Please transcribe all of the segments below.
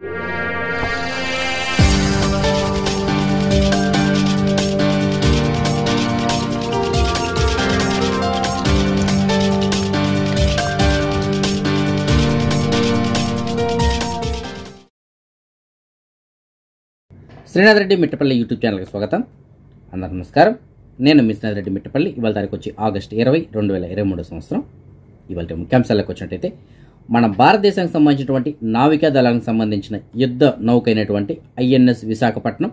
Srinath Reddy Mittapalli YouTube ఛానల్కి స్వాగతం అందరు నమస్కారం నేను మీ శ్రీనాథ్ రెడ్డి మిట్టపల్లి ఇవాళ తారీఖు వచ్చి ఆగస్ట్ ఇరవై రెండు వేల ఇరవై మూడు సంవత్సరం ఇవాళ ముఖ్యాంశాలకు వచ్చినట్టయితే మన భారతదేశానికి సంబంధించినటువంటి నావికా దళానికి సంబంధించిన యుద్ధ నౌక అయినటువంటి ఐఎన్ఎస్ విశాఖపట్నం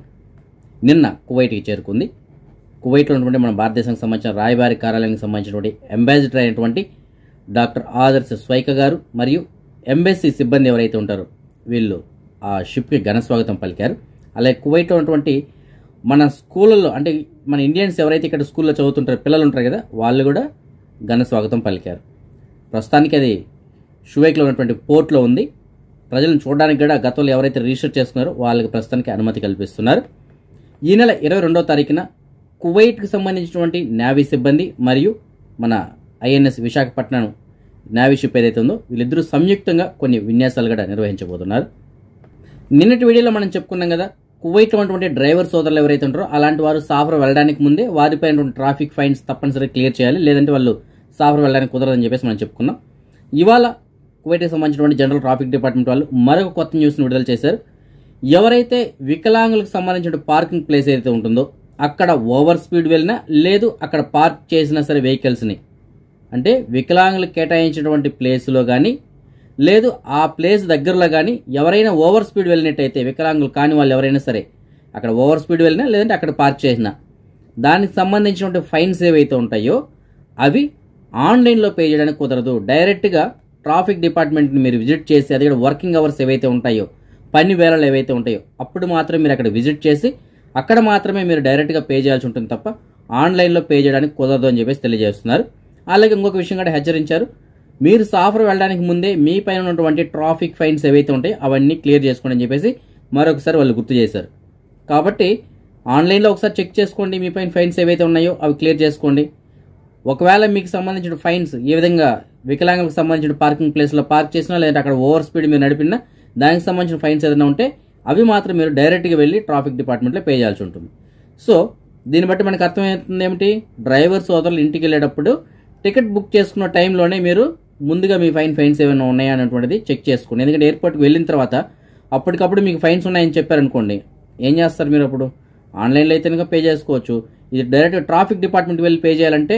నిన్న కువైట్కి చేరుకుంది కువైట్లో ఉన్నటువంటి మన భారతదేశానికి సంబంధించిన రాయబారి కార్యాలయానికి సంబంధించినటువంటి అంబాసిడర్ అయినటువంటి డాక్టర్ ఆదర్శ స్వైక గారు మరియు ఎంబెస్సీ సిబ్బంది ఎవరైతే ఉంటారో వీళ్ళు ఆ షిప్కి ఘనస్వాగతం పలికారు అలాగే కువైట్లో ఉన్నటువంటి మన స్కూళ్ళల్లో అంటే మన ఇండియన్స్ ఎవరైతే ఇక్కడ స్కూల్లో చదువుతుంటారో పిల్లలు ఉంటారు కదా వాళ్ళు కూడా ఘన స్వాగతం పలికారు ప్రస్తుతానికి అది షువేక్లో ఉన్నటువంటి పోర్ట్లో ఉంది ప్రజలను చూడడానికి కూడా గతంలో ఎవరైతే రిజిస్టర్ చేస్తున్నారో వాళ్ళకి ప్రస్తుతానికి అనుమతి కల్పిస్తున్నారు ఈ నెల ఇరవై రెండో తారీఖున కువైట్కి సంబంధించినటువంటి నేవీ సిబ్బంది మరియు మన ఐఎన్ఎస్ విశాఖపట్నం నేవీ షిప్ ఏదైతే ఉందో వీళ్ళిద్దరూ సంయుక్తంగా కొన్ని విన్యాసాలు కూడా నిర్వహించబోతున్నారు నిన్నటి వీడియోలో మనం చెప్పుకున్నాం కదా కువైట్లో ఉన్నటువంటి డ్రైవర్ సోదరులు ఎవరైతే ఉంటారో అలాంటి వారు సాఫర్ వెళ్ళడానికి ముందే వారిపై ట్రాఫిక్ ఫైన్స్ తప్పనిసరిగా క్లియర్ చేయాలి లేదంటే వాళ్ళు సాఫర్ వెళ్ళడానికి కుదరదని చెప్పేసి మనం చెప్పుకున్నాం ఇవాళ కువైట్కి సంబంధించినటువంటి జనరల్ ట్రాఫిక్ డిపార్ట్మెంట్ వాళ్ళు మరొక కొత్త న్యూస్ను విడుదల చేశారు ఎవరైతే వికలాంగులకు సంబంధించిన పార్కింగ్ ప్లేస్ ఏదైతే ఉంటుందో అక్కడ ఓవర్ స్పీడ్ వెళ్ళినా లేదు అక్కడ పార్క్ చేసినా సరే వెహికల్స్ని అంటే వికలాంగులకు కేటాయించినటువంటి ప్లేస్లో కానీ లేదు ఆ ప్లేస్ దగ్గరలో కానీ ఎవరైనా ఓవర్ స్పీడ్ వెళ్ళినట్టయితే వికలాంగులు కాని వాళ్ళు ఎవరైనా సరే అక్కడ ఓవర్ స్పీడ్ వెళ్ళినా లేదంటే అక్కడ పార్క్ చేసినా దానికి సంబంధించినటువంటి ఫైన్స్ ఏవైతే ఉంటాయో అవి ఆన్లైన్లో పే చేయడానికి కుదరదు డైరెక్ట్గా ట్రాఫిక్ డిపార్ట్మెంట్ని మీరు విజిట్ చేసి అది కూడా వర్కింగ్ అవర్స్ ఏవైతే ఉంటాయో పని వేళలు ఏవైతే ఉంటాయో అప్పుడు మాత్రమే మీరు అక్కడ విజిట్ చేసి అక్కడ మాత్రమే మీరు డైరెక్ట్గా పే చేయాల్సి ఉంటుంది తప్ప ఆన్లైన్లో పే చేయడానికి కుదరదు అని చెప్పేసి తెలియజేస్తున్నారు అలాగే ఇంకొక విషయం కూడా హెచ్చరించారు మీరు సాఫర్ వెళ్ళడానికి ముందే మీ పైన ఉన్నటువంటి ట్రాఫిక్ ఫైన్స్ ఏవైతే ఉంటాయో అవన్నీ క్లియర్ చేసుకోండి అని చెప్పేసి మరొకసారి వాళ్ళు గుర్తు చేశారు కాబట్టి ఆన్లైన్లో ఒకసారి చెక్ చేసుకోండి మీ పైన ఫైన్స్ ఏవైతే ఉన్నాయో అవి క్లియర్ చేసుకోండి ఒకవేళ మీకు సంబంధించిన ఫైన్స్ ఏ విధంగా వికలాంగులకు సంబంధించిన పార్కింగ్ ప్లేస్లో పార్క్ చేసినా లేదంటే అక్కడ ఓవర్ స్పీడ్ మీరు నడిపినా దానికి సంబంధించిన ఫైన్స్ ఏదైనా ఉంటే అవి మాత్రం మీరు డైరెక్ట్గా వెళ్ళి ట్రాఫిక్ డిపార్ట్మెంట్లో పే చేయాల్సి ఉంటుంది సో దీన్ని బట్టి మనకు అర్థమవుతుంది ఏమిటి డ్రైవర్ సోదరులు ఇంటికి వెళ్ళేటప్పుడు టికెట్ బుక్ చేసుకున్న టైంలోనే మీరు ముందుగా మీ ఫైన్ ఫైన్స్ ఏమైనా ఉన్నాయా అనేటువంటిది చెక్ చేసుకోండి ఎందుకంటే ఎయిర్పోర్ట్కి వెళ్ళిన తర్వాత అప్పటికప్పుడు మీకు ఫైన్స్ ఉన్నాయని చెప్పారనుకోండి ఏం చేస్తారు మీరు అప్పుడు ఆన్లైన్లో అయితే పే చేసుకోవచ్చు ఇది డైరెక్ట్గా ట్రాఫిక్ డిపార్ట్మెంట్కి వెళ్ళి పే చేయాలంటే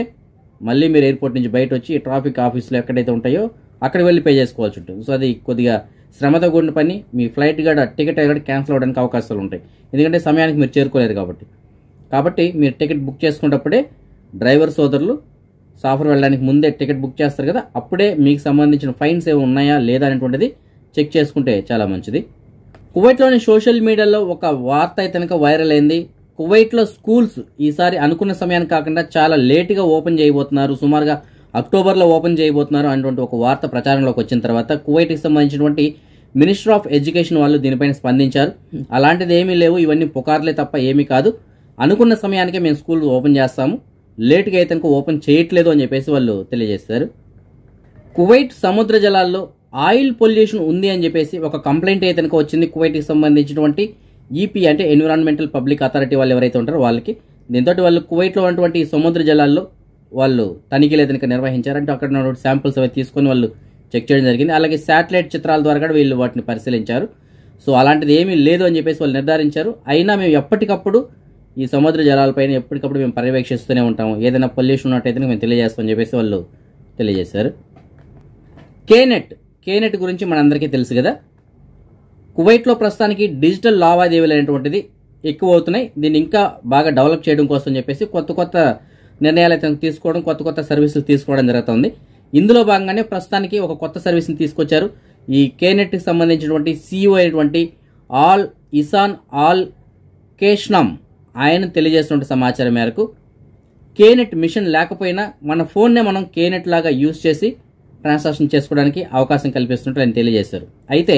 మళ్ళీ మీరు ఎయిర్పోర్ట్ నుంచి బయట వచ్చి ట్రాఫిక్ ఆఫీసులు ఎక్కడైతే ఉంటాయో అక్కడ వెళ్ళి పే చేసుకోవాల్సి ఉంటుంది సో అది కొద్దిగా శ్రమతో కూడిన పని మీ ఫ్లైట్ కూడా టికెట్ కూడా క్యాన్సిల్ అవ్వడానికి అవకాశాలు ఉంటాయి ఎందుకంటే సమయానికి మీరు చేరుకోలేరు కాబట్టి కాబట్టి మీరు టికెట్ బుక్ చేసుకున్నప్పుడే డ్రైవర్ సోదరులు సాఫర్ వెళ్ళడానికి ముందే టికెట్ బుక్ చేస్తారు కదా అప్పుడే మీకు సంబంధించిన ఫైన్స్ ఏమి ఉన్నాయా లేదా అనేటువంటిది చెక్ చేసుకుంటే చాలా మంచిది కువైట్లోని సోషల్ మీడియాలో ఒక వార్త అయితే వైరల్ అయింది కువైట్లో స్కూల్స్ ఈసారి అనుకున్న సమయానికి కాకుండా చాలా లేటుగా ఓపెన్ చేయబోతున్నారు సుమారుగా అక్టోబర్లో ఓపెన్ చేయబోతున్నారు అనేటువంటి ఒక వార్త ప్రచారంలోకి వచ్చిన తర్వాత కువైట్కి సంబంధించినటువంటి మినిస్టర్ ఆఫ్ ఎడ్యుకేషన్ వాళ్ళు దీనిపైన స్పందించారు అలాంటిది ఏమీ లేవు ఇవన్నీ పుకార్లే తప్ప ఏమీ కాదు అనుకున్న సమయానికే మేము స్కూల్ ఓపెన్ చేస్తాము లేటుగా అయితే ఓపెన్ చేయట్లేదు అని చెప్పేసి వాళ్ళు తెలియజేశారు కువైట్ సముద్ర జలాల్లో ఆయిల్ పొల్యూషన్ ఉంది అని చెప్పేసి ఒక కంప్లైంట్ అయితే వచ్చింది కువైట్కి సంబంధించినటువంటి ఈపీ e అంటే ఎన్విరాన్మెంటల్ పబ్లిక్ అథారిటీ వాళ్ళు ఎవరైతే ఉంటారో వాళ్ళకి దీంతో వాళ్ళు కువైట్లో ఉన్నటువంటి సముద్ర జలాల్లో వాళ్ళు తనిఖీలు ఏదైనా నిర్వహించారంటే అక్కడ ఉన్నటువంటి శాంపిల్స్ అవి తీసుకొని వాళ్ళు చెక్ చేయడం జరిగింది అలాగే శాటిలైట్ చిత్రాల ద్వారా కూడా వీళ్ళు వాటిని పరిశీలించారు సో అలాంటిది ఏమీ లేదు అని చెప్పేసి వాళ్ళు నిర్ధారించారు అయినా మేము ఎప్పటికప్పుడు ఈ సముద్ర జలాలపైన ఎప్పటికప్పుడు మేము పర్యవేక్షిస్తూనే ఉంటాము ఏదైనా పొల్యూషన్ ఉన్నట్టయితే మేము తెలియజేస్తామని చెప్పేసి వాళ్ళు తెలియజేశారు కేనెట్ కేనెట్ గురించి మనందరికీ తెలుసు కదా కువైట్లో ప్రస్తుతానికి డిజిటల్ లావాదేవీలు అనేటువంటిది ఎక్కువ అవుతున్నాయి దీన్ని ఇంకా బాగా డెవలప్ చేయడం కోసం చెప్పేసి కొత్త కొత్త నిర్ణయాలు అయితే తీసుకోవడం కొత్త కొత్త సర్వీసులు తీసుకోవడం జరుగుతుంది ఇందులో భాగంగానే ప్రస్తుతానికి ఒక కొత్త సర్వీస్ని తీసుకొచ్చారు ఈ కేనెట్కి సంబంధించినటువంటి సీఈఓ e అయినటువంటి ఆల్ ఇసాన్ ఆల్ కేష్నామ్ ఆయన తెలియజేస్తున్న సమాచారం మేరకు కేనెట్ మిషన్ లేకపోయినా మన ఫోన్నే మనం కేనెట్ లాగా యూజ్ చేసి ట్రాన్సాక్షన్ చేసుకోవడానికి అవకాశం కల్పిస్తున్నట్టు ఆయన తెలియజేశారు అయితే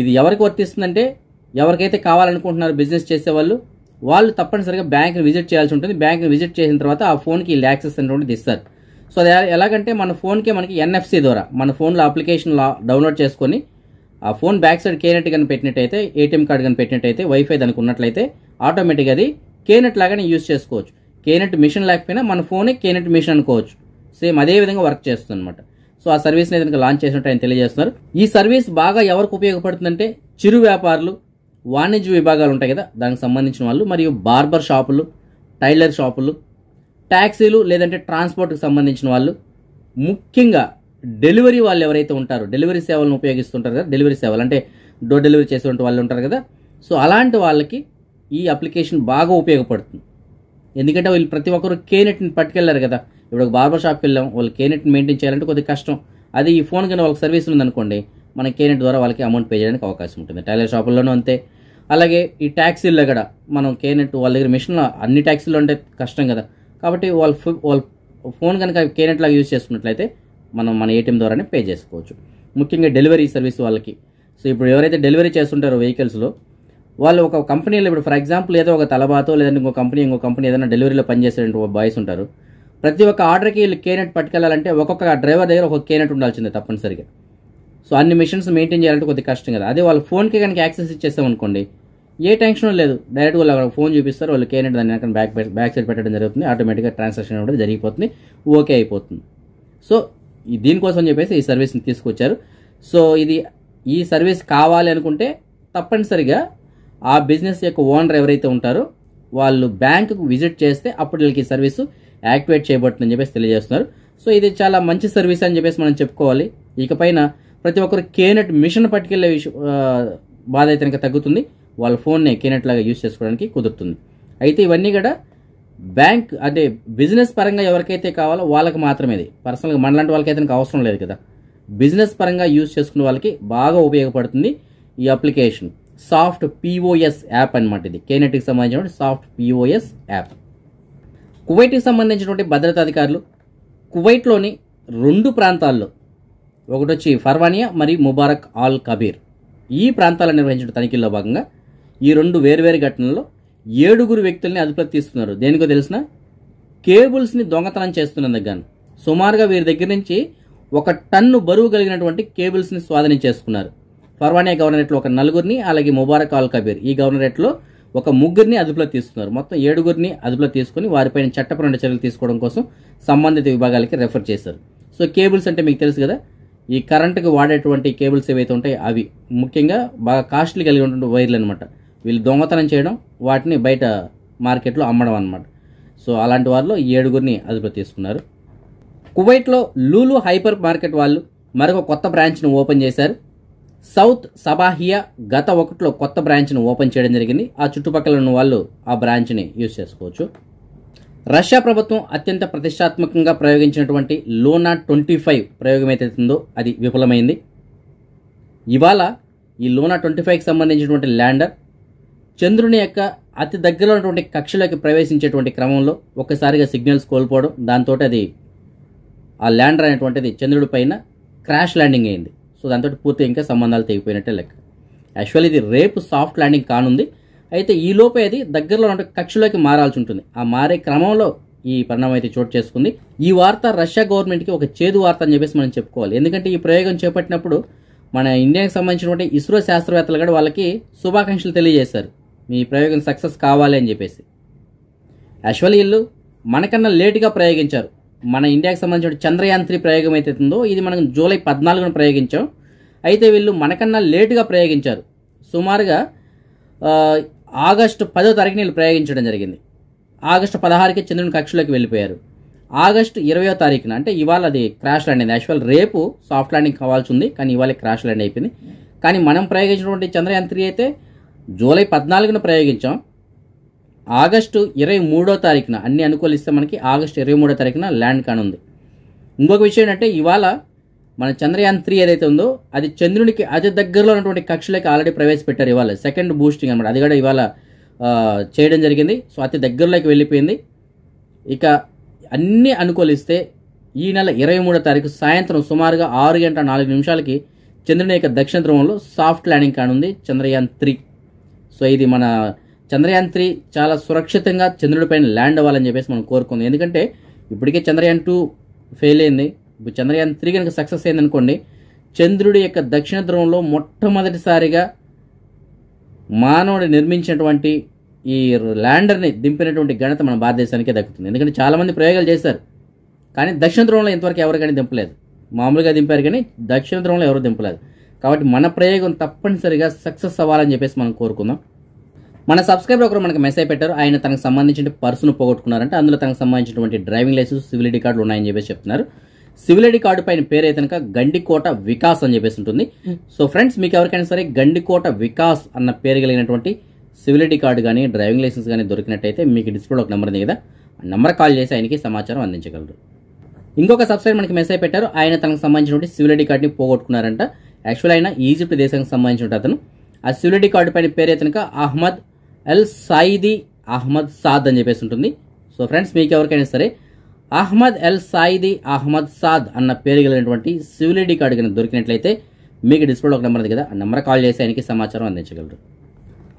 ఇది ఎవరికి వర్తిస్తుందంటే ఎవరికైతే కావాలనుకుంటున్నారు బిజినెస్ చేసేవాళ్ళు వాళ్ళు తప్పనిసరిగా బ్యాంక్ని విజిట్ చేయాల్సి ఉంటుంది బ్యాంక్ని విజిట్ చేసిన తర్వాత ఆ ఫోన్కి ఇలా యాక్సెస్ అనేటువంటిది ఇస్తారు సో అది ఎలాగంటే మన ఫోన్కే మనకి ఎన్ఎఫ్సి ద్వారా మన ఫోన్లో అప్లికేషన్ డౌన్లోడ్ చేసుకొని ఆ ఫోన్ బ్యాక్ సైడ్ కేనెట్ కానీ పెట్టినట్టయితే ఏటీఎం కార్డు కానీ పెట్టినట్టయితే వైఫై దానికి ఉన్నట్లయితే ఆటోమేటిక్గా అది కేనెట్ లాగానే యూజ్ చేసుకోవచ్చు కేనెట్ మిషన్ లేకపోయినా మన ఫోనే కేనెట్ మిషన్ అనుకోవచ్చు సేమ్ అదే విధంగా వర్క్ చేస్తుంది అనమాట సో ఆ సర్వీస్ ని కనుక లాంచ్ చేసినట్టు ఆయన తెలియజేస్తున్నారు ఈ సర్వీస్ బాగా ఎవరికి ఉపయోగపడుతుందంటే చిరు వ్యాపారులు వాణిజ్య విభాగాలు ఉంటాయి కదా దానికి సంబంధించిన వాళ్ళు మరియు బార్బర్ షాపులు టైలర్ షాపులు ట్యాక్సీలు లేదంటే ట్రాన్స్పోర్ట్కి సంబంధించిన వాళ్ళు ముఖ్యంగా డెలివరీ వాళ్ళు ఎవరైతే ఉంటారో డెలివరీ సేవలను ఉపయోగిస్తుంటారు కదా డెలివరీ సేవలు అంటే డోర్ డెలివరీ చేసేటువంటి వాళ్ళు ఉంటారు కదా సో అలాంటి వాళ్ళకి ఈ అప్లికేషన్ బాగా ఉపయోగపడుతుంది ఎందుకంటే వీళ్ళు ప్రతి ఒక్కరు కేనెట్ని పట్టుకెళ్లారు కదా ఇప్పుడు ఒక బార్బర్ షాప్కి వెళ్ళాం వాళ్ళు కేనెట్ మెయింటైన్ చేయాలంటే కొద్దిగా కష్టం అది ఈ ఫోన్ కింద వాళ్ళకి సర్వీస్ ఉందనుకోండి మన కేనెట్ ద్వారా వాళ్ళకి అమౌంట్ పే చేయడానికి అవకాశం ఉంటుంది టైలర్ షాపుల్లోనూ అంతే అలాగే ఈ ట్యాక్సీల్లో కూడా మనం కేనెట్ వాళ్ళ దగ్గర మిషన్ అన్ని ట్యాక్సీలు ఉంటే కష్టం కదా కాబట్టి వాళ్ళ వాళ్ళ ఫోన్ కనుక కేనెట్ లాగా యూజ్ చేసుకున్నట్లయితే మనం మన ఏటీఎం ద్వారానే పే చేసుకోవచ్చు ముఖ్యంగా డెలివరీ సర్వీస్ వాళ్ళకి సో ఇప్పుడు ఎవరైతే డెలివరీ చేస్తుంటారో వెహికల్స్లో వాళ్ళు ఒక కంపెనీలో ఇప్పుడు ఫర్ ఎగ్జాంపుల్ ఏదో ఒక తలబాతో లేదంటే ఇంకో కంపెనీ ఇంకో కంపెనీ ఏదైనా డెలివరీలో పనిచేసేటువంటి బాయ్స్ ఉంటారు ప్రతి ఒక్క ఆర్డర్కి వీళ్ళు కేనెట్ పట్టుకెళ్ళాలంటే ఒక్కొక్క డ్రైవర్ దగ్గర ఒక కేనెట్ ఉండాల్సిందే తప్పనిసరిగా సో అన్ని మిషన్స్ మెయింటైన్ చేయాలంటే కొద్దిగా కష్టం కదా అదే వాళ్ళ ఫోన్కి కనుక యాక్సెస్ ఇచ్చేస్తాం అనుకోండి ఏ టెన్షన్ లేదు డైరెక్ట్ వాళ్ళు అక్కడ ఫోన్ చూపిస్తారు వాళ్ళు కేనెట్ దాన్ని బ్యాక్ బ్యాక్ సైడ్ పెట్టడం జరుగుతుంది ఆటోమేటిక్గా ట్రాన్సాక్షన్ కూడా జరిగిపోతుంది ఓకే అయిపోతుంది సో దీనికోసం చెప్పేసి ఈ సర్వీస్ని తీసుకొచ్చారు సో ఇది ఈ సర్వీస్ కావాలి అనుకుంటే తప్పనిసరిగా ఆ బిజినెస్ యొక్క ఓనర్ ఎవరైతే ఉంటారో వాళ్ళు బ్యాంకుకు విజిట్ చేస్తే అప్పుడు వీళ్ళకి సర్వీసు యాక్టివేట్ చేయబడుతుందని చెప్పేసి తెలియజేస్తున్నారు సో ఇది చాలా మంచి సర్వీస్ అని చెప్పేసి మనం చెప్పుకోవాలి ఇకపైన ప్రతి ఒక్కరు కేనెట్ మిషన్ పట్టుకెళ్లే విషయం బాధ అయితే కనుక తగ్గుతుంది వాళ్ళ ఫోన్ని కేనెట్ లాగా యూజ్ చేసుకోవడానికి కుదురుతుంది అయితే ఇవన్నీ కూడా బ్యాంక్ అంటే బిజినెస్ పరంగా ఎవరికైతే కావాలో వాళ్ళకి మాత్రమే ఇది పర్సనల్గా మనలాంటి వాళ్ళకైతే అవసరం లేదు కదా బిజినెస్ పరంగా యూజ్ చేసుకునే వాళ్ళకి బాగా ఉపయోగపడుతుంది ఈ అప్లికేషన్ సాఫ్ట్ పిఓఎస్ యాప్ అనమాట ఇది కేనెట్కి సంబంధించిన సాఫ్ట్ పిఓఎస్ యాప్ కువైట్కి సంబంధించినటువంటి భద్రతా అధికారులు కువైట్లోని రెండు ప్రాంతాల్లో ఒకటొచ్చి ఫర్వానియా మరియు ముబారక్ ఆల్ కబీర్ ఈ ప్రాంతాలను నిర్వహించిన తనిఖీల్లో భాగంగా ఈ రెండు వేర్వేరు ఘటనల్లో ఏడుగురు వ్యక్తుల్ని అదుపులో తీసుకున్నారు దేనికో తెలిసిన కేబుల్స్ని దొంగతనం చేస్తున్నందుకు గాను సుమారుగా వీరి దగ్గర నుంచి ఒక టన్ను బరువు కలిగినటువంటి కేబుల్స్ని స్వాధీనం చేసుకున్నారు ఫర్వానియా గవర్నరేట్లో ఒక నలుగురిని అలాగే ముబారక్ ఆల్ కబీర్ ఈ గవర్నరేట్లో ఒక ముగ్గురిని అదుపులో తీసుకున్నారు మొత్తం ఏడుగురిని అదుపులో తీసుకుని వారిపైన చట్టపరమైన చర్యలు తీసుకోవడం కోసం సంబంధిత విభాగాలకి రెఫర్ చేశారు సో కేబుల్స్ అంటే మీకు తెలుసు కదా ఈ కరెంటుకు వాడేటువంటి కేబుల్స్ ఏవైతే ఉంటాయి అవి ముఖ్యంగా బాగా కాస్ట్లీ కలిగి ఉన్నటువంటి వైర్లు అనమాట వీళ్ళు దొంగతనం చేయడం వాటిని బయట మార్కెట్లో అమ్మడం అనమాట సో అలాంటి వారిలో ఏడుగురిని అదుపులో తీసుకున్నారు కువైట్లో లూలు హైపర్ మార్కెట్ వాళ్ళు మరొక కొత్త బ్రాంచ్ను ఓపెన్ చేశారు సౌత్ సబాహియా గత ఒకటిలో కొత్త బ్రాంచ్ను ఓపెన్ చేయడం జరిగింది ఆ చుట్టుపక్కల ఉన్న వాళ్ళు ఆ బ్రాంచ్ని యూజ్ చేసుకోవచ్చు రష్యా ప్రభుత్వం అత్యంత ప్రతిష్టాత్మకంగా ప్రయోగించినటువంటి లోనా ట్వంటీ ఫైవ్ ప్రయోగం ఏదైతుందో అది విఫలమైంది ఇవాళ ఈ లోనా ట్వంటీ ఫైవ్కి సంబంధించినటువంటి ల్యాండర్ చంద్రుని యొక్క అతి దగ్గరలో ఉన్నటువంటి కక్షలోకి ప్రవేశించేటువంటి క్రమంలో ఒక్కసారిగా సిగ్నల్స్ కోల్పోవడం దాంతో అది ఆ ల్యాండర్ అనేటువంటిది చంద్రుడి పైన క్రాష్ ల్యాండింగ్ అయింది సో దాంతో పూర్తి ఇంకా సంబంధాలు తెగిపోయినట్టే లెక్క యాక్చువల్ ఇది రేపు సాఫ్ట్ ల్యాండింగ్ కానుంది అయితే ఈ లోపే అది దగ్గరలో ఉంటే కక్షలోకి మారాల్సి ఉంటుంది ఆ మారే క్రమంలో ఈ పరిణామం అయితే చోటు చేసుకుంది ఈ వార్త రష్యా గవర్నమెంట్కి ఒక చేదు వార్త అని చెప్పేసి మనం చెప్పుకోవాలి ఎందుకంటే ఈ ప్రయోగం చేపట్టినప్పుడు మన ఇండియాకి సంబంధించినటువంటి ఇస్రో శాస్త్రవేత్తలు కూడా వాళ్ళకి శుభాకాంక్షలు తెలియజేశారు మీ ప్రయోగం సక్సెస్ కావాలి అని చెప్పేసి యాక్చువల్ వీళ్ళు మనకన్నా లేటుగా ప్రయోగించారు మన ఇండియాకి సంబంధించిన చంద్రయాంత్రి ప్రయోగం అయితే ఉందో ఇది మనం జూలై పద్నాలుగున ప్రయోగించాం అయితే వీళ్ళు మనకన్నా లేటుగా ప్రయోగించారు సుమారుగా ఆగస్టు పదో తారీఖున వీళ్ళు ప్రయోగించడం జరిగింది ఆగస్టు పదహారుకి చంద్రుని కక్షలోకి వెళ్ళిపోయారు ఆగస్టు ఇరవయో తారీఖున అంటే ఇవాళ అది క్రాష్ అయింది యాక్చువల్ రేపు సాఫ్ట్ ల్యాండింగ్ కావాల్సి ఉంది కానీ ఇవాళ క్రాష్ ల్యాండ్ అయిపోయింది కానీ మనం ప్రయోగించినటువంటి చంద్రయాన్ త్రీ అయితే జూలై పద్నాలుగున ప్రయోగించాం ఆగస్టు ఇరవై మూడో తారీఖున అన్ని అనుకూలిస్తే మనకి ఆగస్టు ఇరవై మూడో తారీఖున ల్యాండ్ కానుంది ఇంకొక విషయం ఏంటంటే ఇవాళ మన చంద్రయాన్ త్రీ ఏదైతే ఉందో అది చంద్రునికి అతి దగ్గరలో ఉన్నటువంటి కక్షలకి ఆల్రెడీ ప్రవేశపెట్టారు ఇవాళ సెకండ్ బూస్టింగ్ అనమాట అది కూడా ఇవాళ చేయడం జరిగింది సో అతి దగ్గరలోకి వెళ్ళిపోయింది ఇక అన్నీ అనుకూలిస్తే ఈ నెల ఇరవై మూడో తారీఖు సాయంత్రం సుమారుగా ఆరు గంటల నాలుగు నిమిషాలకి చంద్రుని యొక్క దక్షిణ ధ్రువంలో సాఫ్ట్ ల్యాండింగ్ కానుంది చంద్రయాన్ త్రీ సో ఇది మన చంద్రయాన్ త్రీ చాలా సురక్షితంగా చంద్రుడిపైన ల్యాండ్ అవ్వాలని చెప్పేసి మనం కోరుకుంది ఎందుకంటే ఇప్పటికే చంద్రయాన్ టూ ఫెయిల్ అయింది ఇప్పుడు చంద్రయాన్ త్రీ కనుక సక్సెస్ అయిందనుకోండి చంద్రుడి యొక్క దక్షిణ ధ్రువంలో మొట్టమొదటిసారిగా మానవుడు నిర్మించినటువంటి ఈ ల్యాండర్ని దింపినటువంటి ఘనత మన భారతదేశానికే దక్కుతుంది ఎందుకంటే చాలామంది ప్రయోగాలు చేశారు కానీ దక్షిణ ధ్రువంలో ఇంతవరకు ఎవరు కానీ దింపలేదు మామూలుగా దింపారు కానీ దక్షిణ ధ్రువంలో ఎవరు దింపలేదు కాబట్టి మన ప్రయోగం తప్పనిసరిగా సక్సెస్ అవ్వాలని చెప్పేసి మనం కోరుకుందాం మన సబ్స్క్రైబర్ ఒకరు మనకు మెసేజ్ పెట్టారు ఆయన తనకు సంబంధించిన పర్సును పోగొట్టుకున్నారంటే అందులో తనకు సంబంధించినటువంటి డ్రైవింగ్ లైసెన్స్ సివిలిటీ కార్డులు ఉన్నాయని చెప్పేసి చెప్తున్నారు సివిల్ ఐడి కార్డు పైన పేరు అయితే గండికోట వికాస్ అని చెప్పేసి ఉంటుంది సో ఫ్రెండ్స్ మీకు ఎవరికైనా సరే గండికోట వికాస్ అన్న పేరు కలిగినటువంటి సివిల్ ఐడి కార్డు కానీ డ్రైవింగ్ లైసెన్స్ కానీ దొరికినట్టయితే మీకు డిస్ప్లేలో ఒక నెంబర్ ఉంది కదా ఆ నెంబర్ కాల్ చేసి ఆయనకి సమాచారం అందించగలరు ఇంకొక సబ్స్క్రైబ్ మనకి మెసేజ్ పెట్టారు ఆయన తనకు సంబంధించినటువంటి సివిల్ ఐడి కార్డుని పోగొట్టుకున్నారంట యాక్చువల్ ఆయన ఈజిప్ట్ దేశానికి సంబంధించిన అతను ఆ సివిల్ ఐడి కార్డు పైన పేరు అయితే అహ్మద్ అల్ సాయిది అహ్మద్ సాద్ అని చెప్పేసి ఉంటుంది సో ఫ్రెండ్స్ మీకు ఎవరికైనా సరే Ahmed El Saidi Ahmed Saad అన్న పేరు కలిగినటువంటి సివిల్ ఐడి కార్డు కనుక దొరికినట్లయితే మీకు డిస్ప్లేలో ఒక నెంబర్ ఉంది కదా ఆ నెంబర్ కాల్ చేసి ఆయనకి సమాచారం అందించగలరు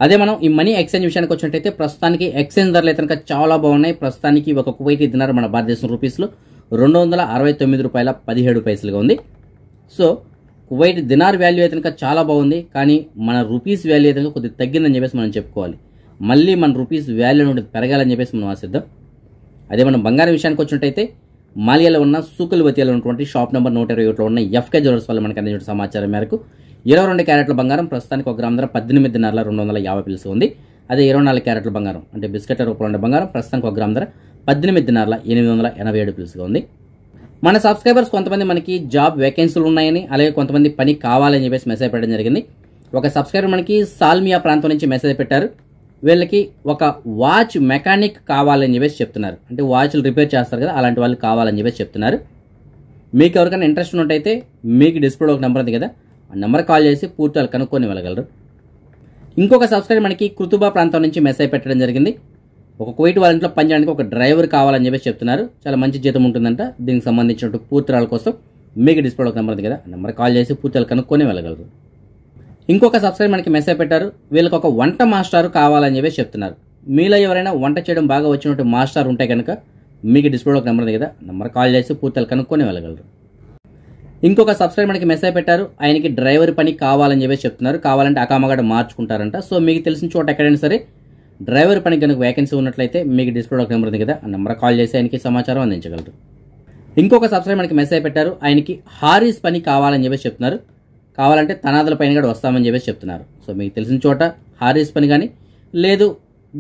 అదే మనం ఈ మనీ ఎక్స్చేంజ్ విషయానికి వచ్చినట్టయితే ప్రస్తుతానికి ఎక్స్చేంజ్ ధరలు అయితే చాలా బాగున్నాయి ప్రస్తుతానికి ఒక కువైటీ దినార్ మన భారతదేశం రూపీస్లో రెండు వందల అరవై తొమ్మిది రూపాయల పదిహేడు పైసలుగా ఉంది సో కువైట్ దినార్ వాల్యూ అయితే కనుక చాలా బాగుంది కానీ మన రూపీస్ వాల్యూ అయితే కొద్దిగా తగ్గిందని చెప్పేసి మనం చెప్పుకోవాలి మళ్ళీ మన రూపీస్ వాల్యూ అనేది పెరగాలని చెప్పేసి మనం ఆశిద్దాం అదే మనం బంగారం విషయానికి వచ్చినట్టయితే మాలియాలో ఉన్న బతియాలో ఉన్నటువంటి షాప్ నెంబర్ నూట ఇరవై ఒకటిలో ఉన్న ఎఫ్కే జ్యువెలర్స్ వల్ల మనకి అందించిన సమాచారం మేరకు ఇరవై రెండు క్యారెట్ల బంగారం ప్రస్తుతానికి ఒక గ్రామ ధర పద్దెనిమిదిన్నర రెండు వందల యాభై పిలుసు ఉంది అదే ఇరవై నాలుగు క్యారెట్ల బంగారం అంటే బిస్కెట్ల రూపంలో ఉండే బంగారం ప్రస్తుతానికి ఒక గ్రామ ధర పద్దెనిమిదిన్నరల ఎనిమిది వందల ఎనభై ఏడు పిలుసుగా ఉంది మన సబ్స్క్రైబర్స్ కొంతమంది మనకి జాబ్ వేకెన్సీలు ఉన్నాయని అలాగే కొంతమంది పని కావాలని చెప్పేసి మెసేజ్ పెట్టడం జరిగింది ఒక సబ్స్క్రైబర్ మనకి సాల్మియా ప్రాంతం నుంచి మెసేజ్ పెట్టారు వీళ్ళకి ఒక వాచ్ మెకానిక్ కావాలని చెప్పేసి చెప్తున్నారు అంటే వాచ్లు రిపేర్ చేస్తారు కదా అలాంటి వాళ్ళు కావాలని చెప్పేసి చెప్తున్నారు మీకు ఎవరికైనా ఇంట్రెస్ట్ ఉన్నట్టయితే మీకు డిస్ప్లే ఒక నెంబర్ ఉంది కదా ఆ నెంబర్ కాల్ చేసి పూర్తి కనుక్కొని వెళ్ళగలరు ఇంకొక సబ్స్క్రైబర్ మనకి కృతుబా ప్రాంతం నుంచి మెసేజ్ పెట్టడం జరిగింది ఒక కోయిట్ వాళ్ళ ఇంట్లో చేయడానికి ఒక డ్రైవర్ కావాలని చెప్పేసి చెప్తున్నారు చాలా మంచి జీతం ఉంటుందంట దీనికి సంబంధించినట్టు పూర్తి కోసం మీకు డిస్ప్లే ఒక నెంబర్ ఉంది కదా నెంబర్ కాల్ చేసి పూర్తి కనుక్కొని వెళ్ళగలరు ఇంకొక సబ్స్క్రైబర్ మనకి మెసేజ్ పెట్టారు వీళ్ళకి ఒక వంట మాస్టర్ కావాలని చెప్పేసి చెప్తున్నారు మీలో ఎవరైనా వంట చేయడం బాగా వచ్చినట్టు మాస్టర్ ఉంటే కనుక మీకు డిస్ప్లేలో ఒక నెంబర్ ఉంది కదా నెంబర్ కాల్ చేసి పూర్తలు కనుక్కొని వెళ్ళగలరు ఇంకొక సబ్స్క్రైబర్ మనకి మెసేజ్ పెట్టారు ఆయనకి డ్రైవర్ పని కావాలని చెప్పేసి చెప్తున్నారు కావాలంటే అకామగాడ మార్చుకుంటారంట సో మీకు తెలిసిన చోట ఎక్కడైనా సరే డ్రైవర్ పని కనుక వేకెన్సీ ఉన్నట్లయితే మీకు డిస్ప్లేలో ఒక నెంబర్ ఉంది కదా ఆ నెంబర్ కాల్ చేసి ఆయనకి సమాచారం అందించగలరు ఇంకొక సబ్స్క్రైబర్ మనకి మెసేజ్ పెట్టారు ఆయనకి హారీస్ పని కావాలని చెప్పేసి చెప్తున్నారు కావాలంటే తనాదుల పైన కూడా వస్తామని చెప్పేసి చెప్తున్నారు సో మీకు తెలిసిన చోట హారీస్ పని కానీ లేదు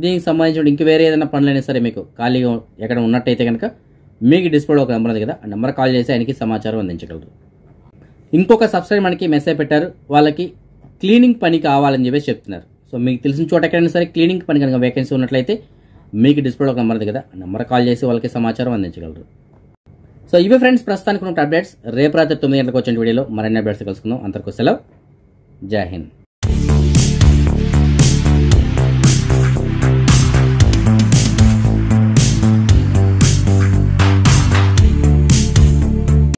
దీనికి సంబంధించిన ఇంక వేరే ఏదైనా పనులైనా సరే మీకు ఖాళీగా ఎక్కడ ఉన్నట్టయితే కనుక మీకు డిస్ప్లే ఒక నెంబర్ ఉంది కదా ఆ నెంబర్ కాల్ చేసి ఆయనకి సమాచారం అందించగలరు ఇంకొక సబ్స్క్రైబ్ మనకి మెసేజ్ పెట్టారు వాళ్ళకి క్లీనింగ్ పని కావాలని చెప్పేసి చెప్తున్నారు సో మీకు తెలిసిన చోట ఎక్కడైనా సరే క్లీనింగ్ పని కనుక వేకెన్సీ ఉన్నట్లయితే మీకు డిస్ప్లే ఒక నెంబర్ ఉంది కదా నెంబర్ కాల్ చేసి వాళ్ళకి సమాచారం అందించగలరు సో ఇవి ఫ్రెండ్స్ ప్రస్తుతానికి ఉన్న అప్డేట్స్ రేపు రాత్రి తొమ్మిది గంటలకు వచ్చిన వీడియోలో మరిన్ని అప్డేట్స్ కలుసుకుందాం అందరికీ సెలవు జై హింద్